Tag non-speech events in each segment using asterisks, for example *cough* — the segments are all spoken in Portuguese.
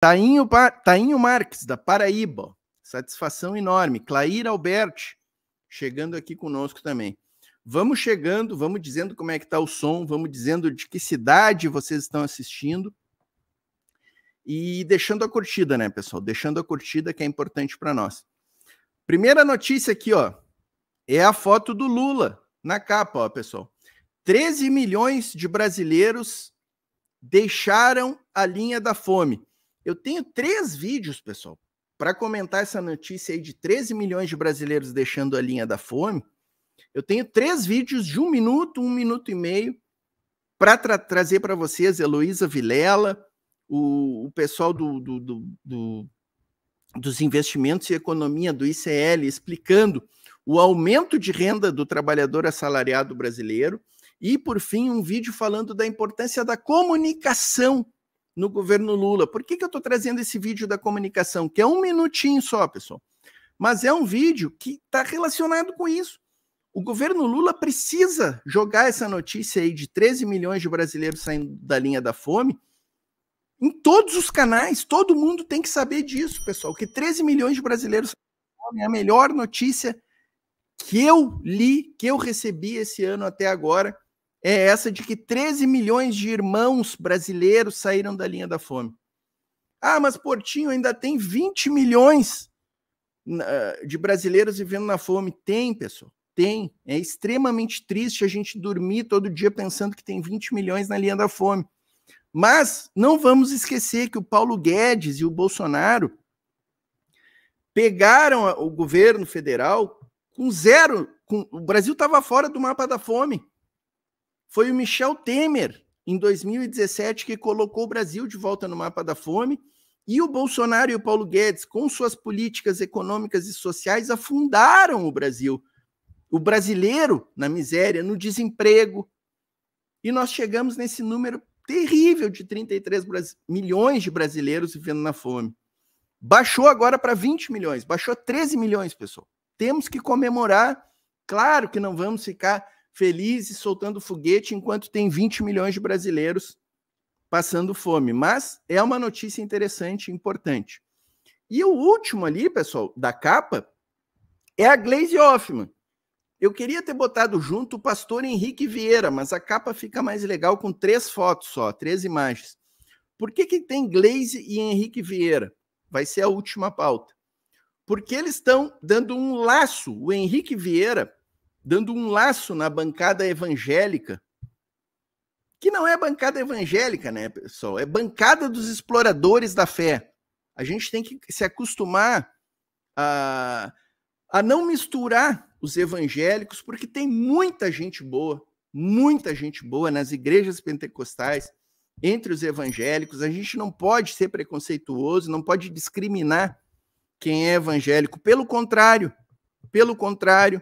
Tainho, Tainho Marques, da Paraíba. Satisfação enorme. Clair Alberti, chegando aqui conosco também. Vamos chegando, vamos dizendo como é que está o som, vamos dizendo de que cidade vocês estão assistindo. E deixando a curtida, né, pessoal? Deixando a curtida que é importante para nós. Primeira notícia aqui, ó. É a foto do Lula na capa, ó, pessoal. 13 milhões de brasileiros deixaram a linha da fome. Eu tenho três vídeos, pessoal, para comentar essa notícia aí de 13 milhões de brasileiros deixando a linha da fome. Eu tenho três vídeos de um minuto, um minuto e meio, para tra trazer para vocês Heloísa Vilela, o, o pessoal do, do, do, do, dos investimentos e economia do ICL, explicando o aumento de renda do trabalhador assalariado brasileiro. E, por fim, um vídeo falando da importância da comunicação no governo Lula. Por que, que eu estou trazendo esse vídeo da comunicação? Que é um minutinho só, pessoal. Mas é um vídeo que está relacionado com isso. O governo Lula precisa jogar essa notícia aí de 13 milhões de brasileiros saindo da linha da fome em todos os canais. Todo mundo tem que saber disso, pessoal. Que 13 milhões de brasileiros é a melhor notícia que eu li, que eu recebi esse ano até agora é essa de que 13 milhões de irmãos brasileiros saíram da linha da fome. Ah, mas Portinho ainda tem 20 milhões de brasileiros vivendo na fome. Tem, pessoal, tem. É extremamente triste a gente dormir todo dia pensando que tem 20 milhões na linha da fome. Mas não vamos esquecer que o Paulo Guedes e o Bolsonaro pegaram o governo federal com zero. Com, o Brasil estava fora do mapa da fome. Foi o Michel Temer, em 2017, que colocou o Brasil de volta no mapa da fome. E o Bolsonaro e o Paulo Guedes, com suas políticas econômicas e sociais, afundaram o Brasil. O brasileiro na miséria, no desemprego. E nós chegamos nesse número terrível de 33 milhões de brasileiros vivendo na fome. Baixou agora para 20 milhões, baixou 13 milhões, pessoal. Temos que comemorar. Claro que não vamos ficar felizes soltando foguete, enquanto tem 20 milhões de brasileiros passando fome. Mas é uma notícia interessante, importante. E o último ali, pessoal, da capa, é a Glaze Hoffman. Eu queria ter botado junto o pastor Henrique Vieira, mas a capa fica mais legal com três fotos só, três imagens. Por que, que tem Glaze e Henrique Vieira? Vai ser a última pauta. Porque eles estão dando um laço. O Henrique Vieira dando um laço na bancada evangélica, que não é bancada evangélica, né, pessoal? É bancada dos exploradores da fé. A gente tem que se acostumar a, a não misturar os evangélicos, porque tem muita gente boa, muita gente boa nas igrejas pentecostais, entre os evangélicos. A gente não pode ser preconceituoso, não pode discriminar quem é evangélico. Pelo contrário, pelo contrário,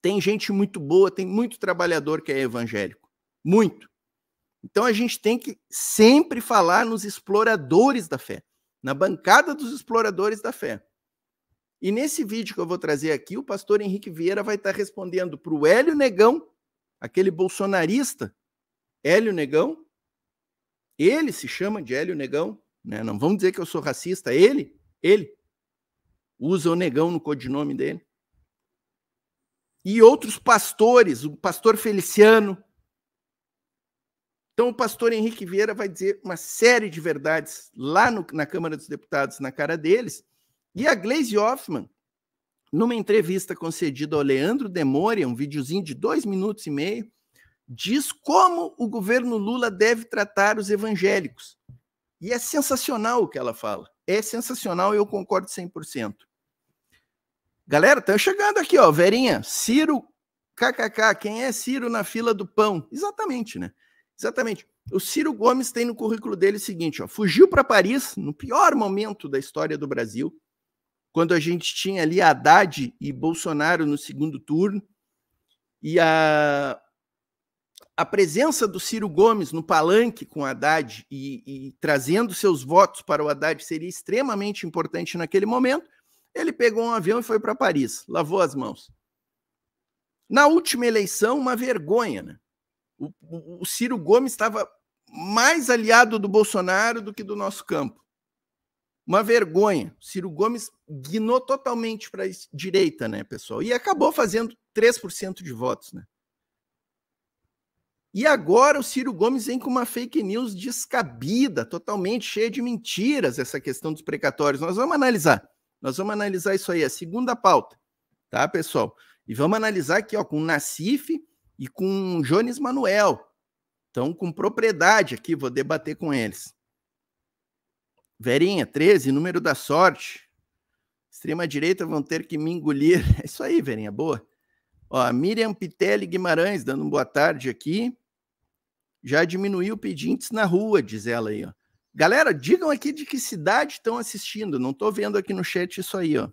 tem gente muito boa, tem muito trabalhador que é evangélico. Muito. Então a gente tem que sempre falar nos exploradores da fé, na bancada dos exploradores da fé. E nesse vídeo que eu vou trazer aqui, o pastor Henrique Vieira vai estar respondendo para o Hélio Negão, aquele bolsonarista, Hélio Negão. Ele se chama de Hélio Negão, né? Não vamos dizer que eu sou racista, ele, ele usa o Negão no codinome dele e outros pastores, o pastor Feliciano. Então, o pastor Henrique Vieira vai dizer uma série de verdades lá no, na Câmara dos Deputados, na cara deles. E a Glaze Hoffman, numa entrevista concedida ao Leandro Demore, um videozinho de dois minutos e meio, diz como o governo Lula deve tratar os evangélicos. E é sensacional o que ela fala. É sensacional, eu concordo 100%. Galera, estão chegando aqui, ó. Verinha, Ciro KKK, quem é Ciro na fila do pão? Exatamente, né? Exatamente. O Ciro Gomes tem no currículo dele o seguinte, ó, fugiu para Paris no pior momento da história do Brasil, quando a gente tinha ali Haddad e Bolsonaro no segundo turno, e a, a presença do Ciro Gomes no palanque com Haddad e, e trazendo seus votos para o Haddad seria extremamente importante naquele momento. Ele pegou um avião e foi para Paris, lavou as mãos. Na última eleição, uma vergonha, né? O, o, o Ciro Gomes estava mais aliado do Bolsonaro do que do nosso campo. Uma vergonha. O Ciro Gomes guinou totalmente para a direita, né, pessoal? E acabou fazendo 3% de votos, né? E agora o Ciro Gomes vem com uma fake news descabida, totalmente cheia de mentiras, essa questão dos precatórios. Nós vamos analisar nós vamos analisar isso aí, é a segunda pauta, tá, pessoal? E vamos analisar aqui, ó, com o Nassif e com o Jones Manuel. Então, com propriedade aqui, vou debater com eles. Verinha, 13, número da sorte. Extrema-direita vão ter que me engolir. *laughs* É isso aí, Verinha, boa. Ó, Miriam Pitelli Guimarães, dando um boa tarde aqui. Já diminuiu pedintes na rua, diz ela aí, ó. Galera, digam aqui de que cidade estão assistindo. Não estou vendo aqui no chat isso aí, ó.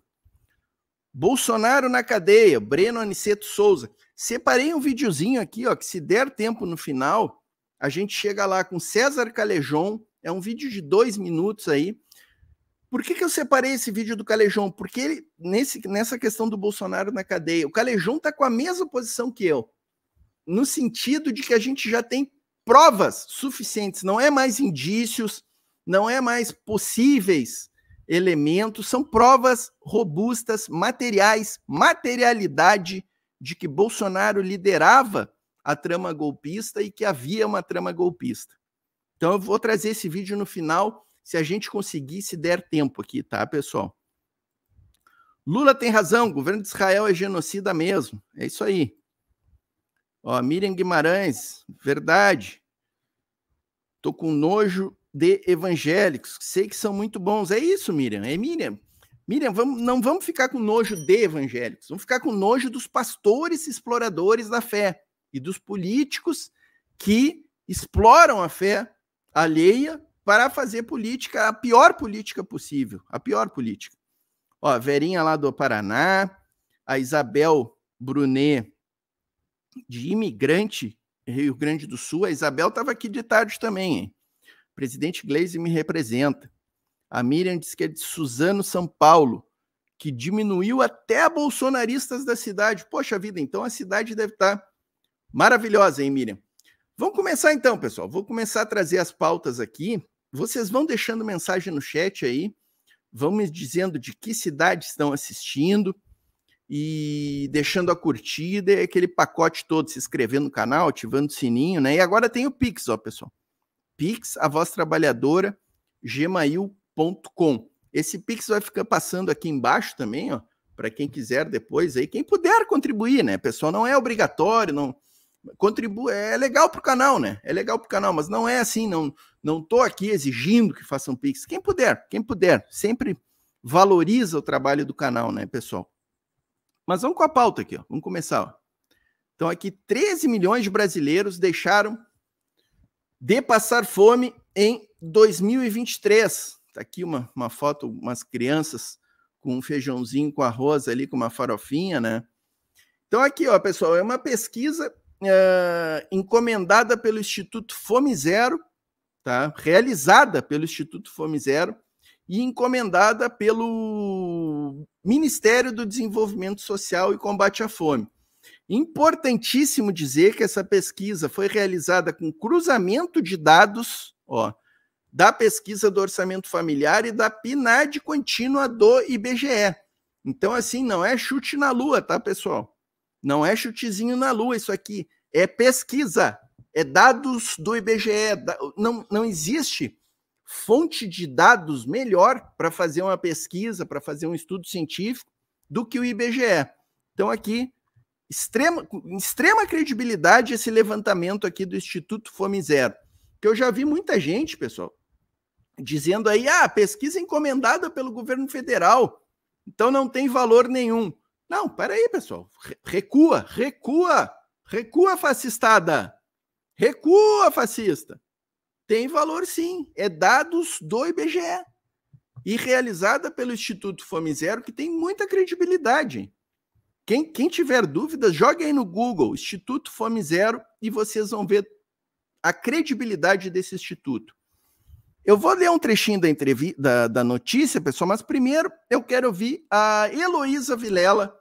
Bolsonaro na cadeia, Breno Aniceto Souza. Separei um videozinho aqui, ó, que se der tempo no final, a gente chega lá com César Calejon. É um vídeo de dois minutos aí. Por que, que eu separei esse vídeo do Calejão? Porque ele, nesse, nessa questão do Bolsonaro na cadeia, o Calejão está com a mesma posição que eu, no sentido de que a gente já tem provas suficientes, não é mais indícios, não é mais possíveis elementos, são provas robustas, materiais, materialidade de que Bolsonaro liderava a trama golpista e que havia uma trama golpista. Então eu vou trazer esse vídeo no final, se a gente conseguir, se der tempo aqui, tá, pessoal? Lula tem razão, o governo de Israel é genocida mesmo. É isso aí. Ó, Miriam Guimarães, verdade. Tô com nojo de evangélicos. Sei que são muito bons. É isso, Miriam. É Miriam. Miriam, vamos, não vamos ficar com nojo de evangélicos. Vamos ficar com nojo dos pastores exploradores da fé e dos políticos que exploram a fé alheia para fazer política, a pior política possível, a pior política. Ó, a Verinha lá do Paraná, a Isabel Brunet de imigrante Rio Grande do Sul. A Isabel estava aqui de tarde também. Hein? presidente Gleisi me representa. A Miriam diz que é de Suzano, São Paulo, que diminuiu até bolsonaristas da cidade. Poxa vida, então a cidade deve estar tá maravilhosa, hein, Miriam? Vamos começar então, pessoal. Vou começar a trazer as pautas aqui. Vocês vão deixando mensagem no chat aí, vão me dizendo de que cidade estão assistindo e deixando a curtida e aquele pacote todo, se inscrevendo no canal, ativando o sininho, né? E agora tem o Pix, ó, pessoal. Pix, a voz trabalhadora, gmail.com. Esse Pix vai ficar passando aqui embaixo também, ó, para quem quiser depois aí, quem puder contribuir, né? Pessoal, não é obrigatório, não contribui é legal pro canal, né? É legal pro canal, mas não é assim, não não tô aqui exigindo que façam Pix. Quem puder, quem puder, sempre valoriza o trabalho do canal, né, pessoal? Mas vamos com a pauta aqui, ó. vamos começar. Ó. Então, aqui 13 milhões de brasileiros deixaram de passar fome em 2023. Está aqui uma, uma foto, umas crianças com um feijãozinho com arroz ali, com uma farofinha, né? Então, aqui, ó, pessoal, é uma pesquisa eh, encomendada pelo Instituto Fome Zero, tá? realizada pelo Instituto Fome Zero, e encomendada pelo Ministério do Desenvolvimento Social e Combate à Fome. Importantíssimo dizer que essa pesquisa foi realizada com cruzamento de dados ó, da pesquisa do orçamento familiar e da PNAD contínua do IBGE. Então, assim, não é chute na lua, tá, pessoal? Não é chutezinho na lua, isso aqui é pesquisa, é dados do IBGE. Não, não existe fonte de dados melhor para fazer uma pesquisa, para fazer um estudo científico do que o IBGE. Então, aqui, extrema, extrema credibilidade esse levantamento aqui do Instituto Fome Zero. Que eu já vi muita gente, pessoal, dizendo aí, ah, pesquisa encomendada pelo governo federal, então não tem valor nenhum. Não, peraí, pessoal, recua, recua, recua, fascistada, recua, fascista. Tem valor sim, é dados do IBGE e realizada pelo Instituto Fome Zero, que tem muita credibilidade. Quem, quem tiver dúvidas, jogue aí no Google Instituto Fome Zero e vocês vão ver a credibilidade desse instituto. Eu vou ler um trechinho da, entrevista, da, da notícia, pessoal, mas primeiro eu quero ouvir a Heloísa Vilela,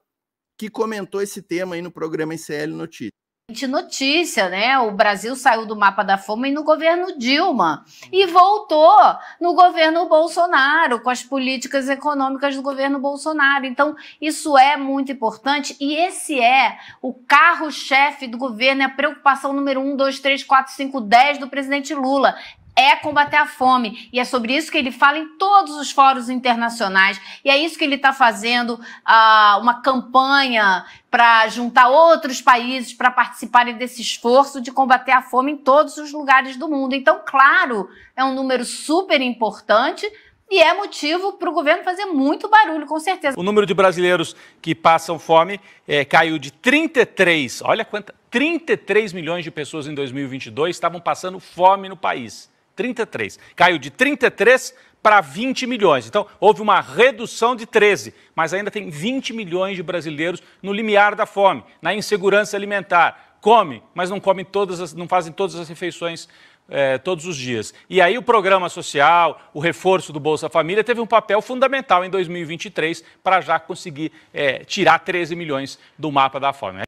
que comentou esse tema aí no programa ICL Notícias de notícia, né? O Brasil saiu do mapa da fome no governo Dilma e voltou no governo Bolsonaro, com as políticas econômicas do governo Bolsonaro. Então, isso é muito importante e esse é o carro-chefe do governo, é a preocupação número 1, 2, 3, 4, 5, 10 do presidente Lula é combater a fome. E é sobre isso que ele fala em todos os fóruns internacionais. E é isso que ele está fazendo uh, uma campanha para juntar outros países para participarem desse esforço de combater a fome em todos os lugares do mundo. Então, claro, é um número super importante. E é motivo para o governo fazer muito barulho, com certeza. O número de brasileiros que passam fome é, caiu de 33, olha quanta, 33 milhões de pessoas em 2022 estavam passando fome no país. 33. Caiu de 33 para 20 milhões. Então, houve uma redução de 13, mas ainda tem 20 milhões de brasileiros no limiar da fome, na insegurança alimentar. Come, mas não comem todas as, não fazem todas as refeições eh, todos os dias. E aí o programa social, o reforço do Bolsa Família teve um papel fundamental em 2023 para já conseguir eh, tirar 13 milhões do mapa da fome.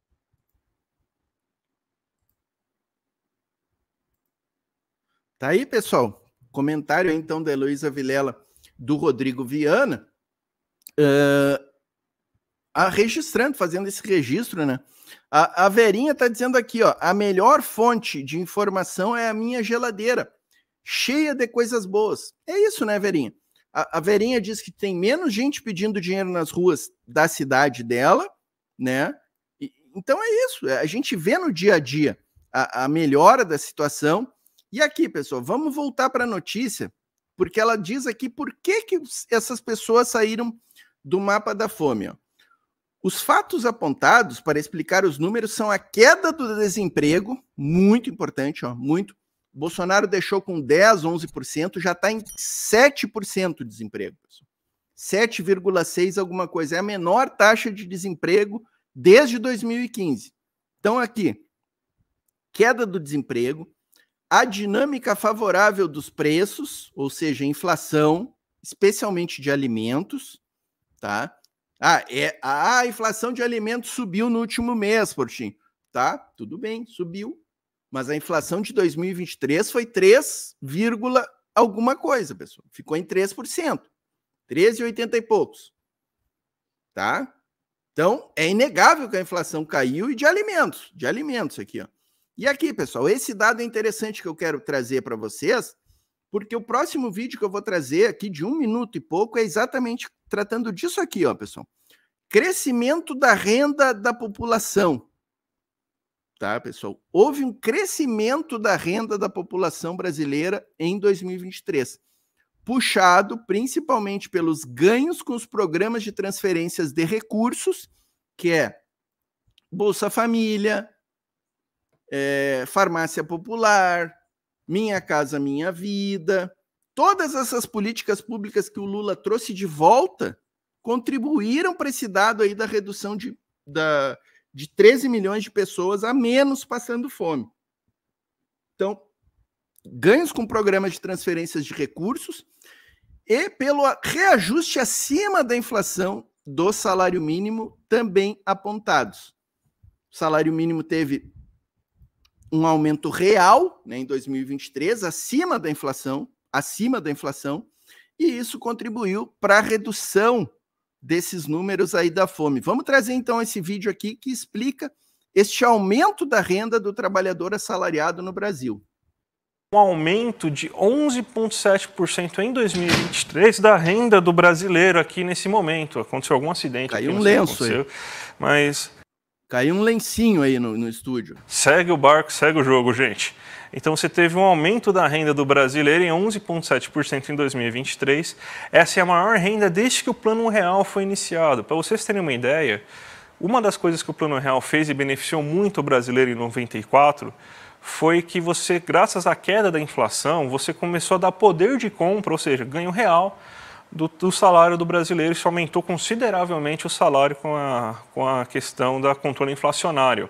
Tá aí, pessoal. Comentário então da Heloísa Vilela do Rodrigo Viana. Uh, a, registrando, fazendo esse registro, né? A, a Verinha tá dizendo aqui, ó, a melhor fonte de informação é a minha geladeira, cheia de coisas boas. É isso, né, Verinha? A, a Verinha diz que tem menos gente pedindo dinheiro nas ruas da cidade dela, né? E, então é isso. A gente vê no dia a dia a, a melhora da situação e aqui, pessoal, vamos voltar para a notícia, porque ela diz aqui por que, que essas pessoas saíram do mapa da fome. Ó. Os fatos apontados para explicar os números são a queda do desemprego, muito importante, ó, muito. Bolsonaro deixou com 10, 11%, já está em 7% de desemprego. 7,6 alguma coisa, é a menor taxa de desemprego desde 2015. Então aqui, queda do desemprego, a dinâmica favorável dos preços, ou seja, inflação, especialmente de alimentos, tá? Ah, é, a inflação de alimentos subiu no último mês, Portinho. Tá? Tudo bem, subiu. Mas a inflação de 2023 foi 3, alguma coisa, pessoal. Ficou em 3%. 13,80 e poucos. Tá? Então, é inegável que a inflação caiu e de alimentos, de alimentos aqui, ó. E aqui, pessoal, esse dado é interessante que eu quero trazer para vocês, porque o próximo vídeo que eu vou trazer aqui de um minuto e pouco é exatamente tratando disso aqui, ó, pessoal. Crescimento da renda da população. Tá, pessoal? Houve um crescimento da renda da população brasileira em 2023, puxado principalmente pelos ganhos com os programas de transferências de recursos, que é Bolsa Família, é, farmácia popular, minha casa, minha vida. Todas essas políticas públicas que o Lula trouxe de volta contribuíram para esse dado aí da redução de, da, de 13 milhões de pessoas a menos passando fome. Então, ganhos com programas de transferências de recursos e pelo reajuste acima da inflação do salário mínimo também apontados. O salário mínimo teve um aumento real né, em 2023, acima da inflação, acima da inflação, e isso contribuiu para a redução desses números aí da fome. Vamos trazer então esse vídeo aqui que explica este aumento da renda do trabalhador assalariado no Brasil. Um aumento de 11,7% em 2023 da renda do brasileiro aqui nesse momento. Aconteceu algum acidente. Caiu um lenço aí. Mas Caiu um lencinho aí no, no estúdio. Segue o barco, segue o jogo, gente. Então você teve um aumento da renda do brasileiro em 11,7% em 2023. Essa é a maior renda desde que o Plano Real foi iniciado. Para vocês terem uma ideia, uma das coisas que o Plano Real fez e beneficiou muito o brasileiro em 94 foi que você, graças à queda da inflação, você começou a dar poder de compra, ou seja, ganho real do, do, salário do brasileiro. Isso aumentou consideravelmente o salário com a, com a questão da controle inflacionário.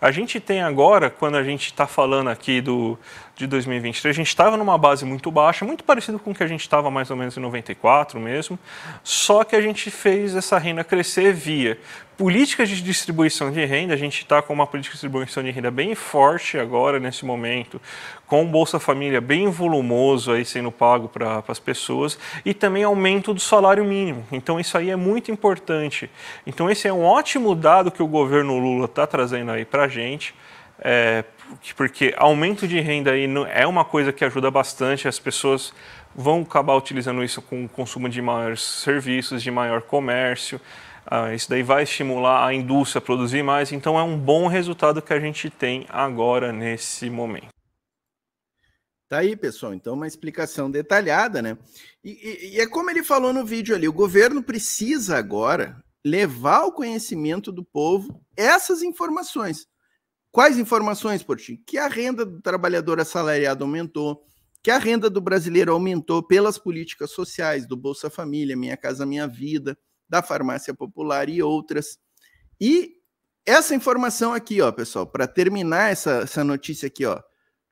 A gente tem agora, quando a gente está falando aqui do, de 2023, a gente estava numa base muito baixa, muito parecido com o que a gente estava mais ou menos em 94 mesmo, só que a gente fez essa renda crescer via políticas de distribuição de renda, a gente está com uma política de distribuição de renda bem forte agora, nesse momento, com o Bolsa Família bem volumoso aí sendo pago para as pessoas, e também aumento do salário mínimo. Então, isso aí é muito importante. Então, esse é um ótimo dado que o governo Lula está trazendo aí para a gente, é, porque aumento de renda aí é uma coisa que ajuda bastante, as pessoas vão acabar utilizando isso com o consumo de maiores serviços, de maior comércio. Ah, isso daí vai estimular a indústria a produzir mais, então é um bom resultado que a gente tem agora nesse momento. Tá aí, pessoal. Então, uma explicação detalhada, né? E, e, e é como ele falou no vídeo ali: o governo precisa agora levar ao conhecimento do povo essas informações Quais informações, Portinho? Que a renda do trabalhador assalariado aumentou, que a renda do brasileiro aumentou pelas políticas sociais, do Bolsa Família, Minha Casa Minha Vida, da Farmácia Popular e outras. E essa informação aqui, ó, pessoal, para terminar essa, essa notícia aqui, ó,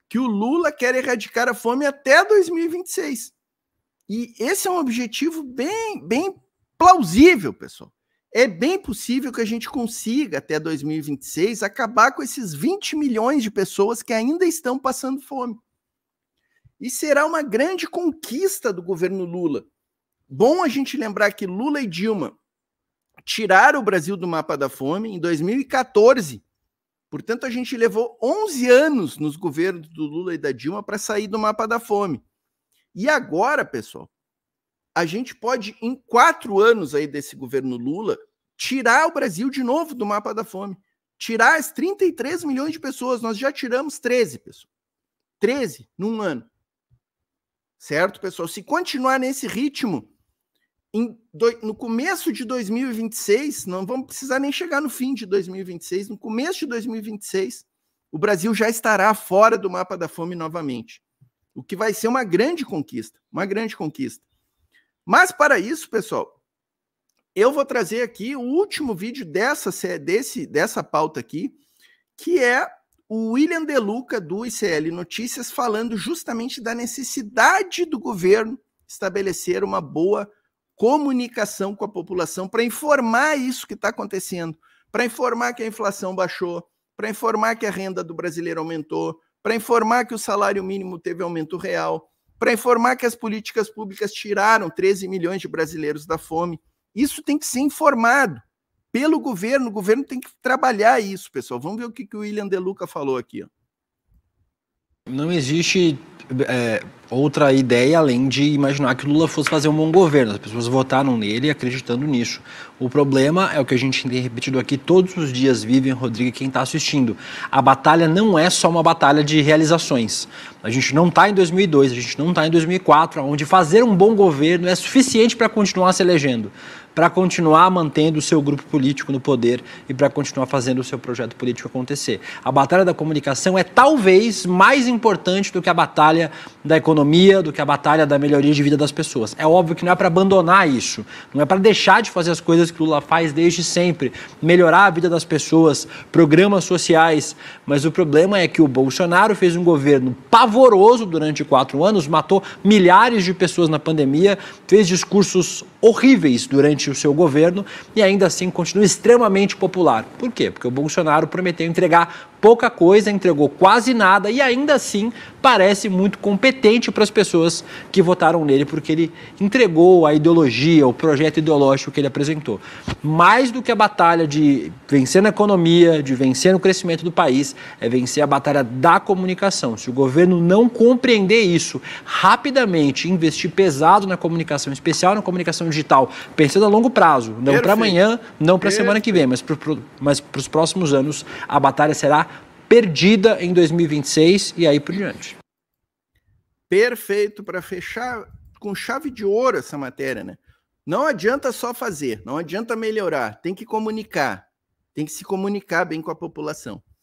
que o Lula quer erradicar a fome até 2026. E esse é um objetivo bem, bem plausível, pessoal é bem possível que a gente consiga, até 2026, acabar com esses 20 milhões de pessoas que ainda estão passando fome. E será uma grande conquista do governo Lula. Bom a gente lembrar que Lula e Dilma tiraram o Brasil do mapa da fome em 2014. Portanto, a gente levou 11 anos nos governos do Lula e da Dilma para sair do mapa da fome. E agora, pessoal, a gente pode, em quatro anos aí desse governo Lula, tirar o Brasil de novo do mapa da fome. Tirar as 33 milhões de pessoas. Nós já tiramos 13 pessoas. 13 num ano. Certo, pessoal? Se continuar nesse ritmo, do, no começo de 2026, não vamos precisar nem chegar no fim de 2026, no começo de 2026, o Brasil já estará fora do mapa da fome novamente. O que vai ser uma grande conquista, uma grande conquista. Mas para isso, pessoal, eu vou trazer aqui o último vídeo dessa, desse, dessa pauta aqui, que é o William Deluca do ICL Notícias, falando justamente da necessidade do governo estabelecer uma boa comunicação com a população para informar isso que está acontecendo, para informar que a inflação baixou, para informar que a renda do brasileiro aumentou, para informar que o salário mínimo teve aumento real, para informar que as políticas públicas tiraram 13 milhões de brasileiros da fome. Isso tem que ser informado pelo governo. O governo tem que trabalhar isso, pessoal. Vamos ver o que, que o William De Luca falou aqui. Ó. Não existe é, outra ideia além de imaginar que o Lula fosse fazer um bom governo. As pessoas votaram nele acreditando nisso. O problema é o que a gente tem repetido aqui todos os dias, Vivian, Rodrigo quem está assistindo. A batalha não é só uma batalha de realizações. A gente não está em 2002, a gente não está em 2004, onde fazer um bom governo é suficiente para continuar se elegendo para continuar mantendo o seu grupo político no poder e para continuar fazendo o seu projeto político acontecer. A batalha da comunicação é talvez mais importante do que a batalha da economia, do que a batalha da melhoria de vida das pessoas. É óbvio que não é para abandonar isso, não é para deixar de fazer as coisas que o Lula faz desde sempre, melhorar a vida das pessoas, programas sociais, mas o problema é que o Bolsonaro fez um governo pavoroso durante quatro anos, matou milhares de pessoas na pandemia, fez discursos horríveis durante durante o seu governo e ainda assim continua extremamente popular. Por quê? Porque o Bolsonaro prometeu entregar pouca coisa, entregou quase nada e ainda assim parece muito competente para as pessoas que votaram nele, porque ele entregou a ideologia, o projeto ideológico que ele apresentou. Mais do que a batalha de vencer na economia, de vencer no crescimento do país, é vencer a batalha da comunicação. Se o governo não compreender isso rapidamente, investir pesado na comunicação, em especial na comunicação digital, pensando a longo prazo, não para amanhã, não para a semana que vem, mas para os próximos anos, a batalha será perdida em 2026 e aí por diante. Perfeito para fechar com chave de ouro essa matéria, né? Não adianta só fazer, não adianta melhorar, tem que comunicar, tem que se comunicar bem com a população.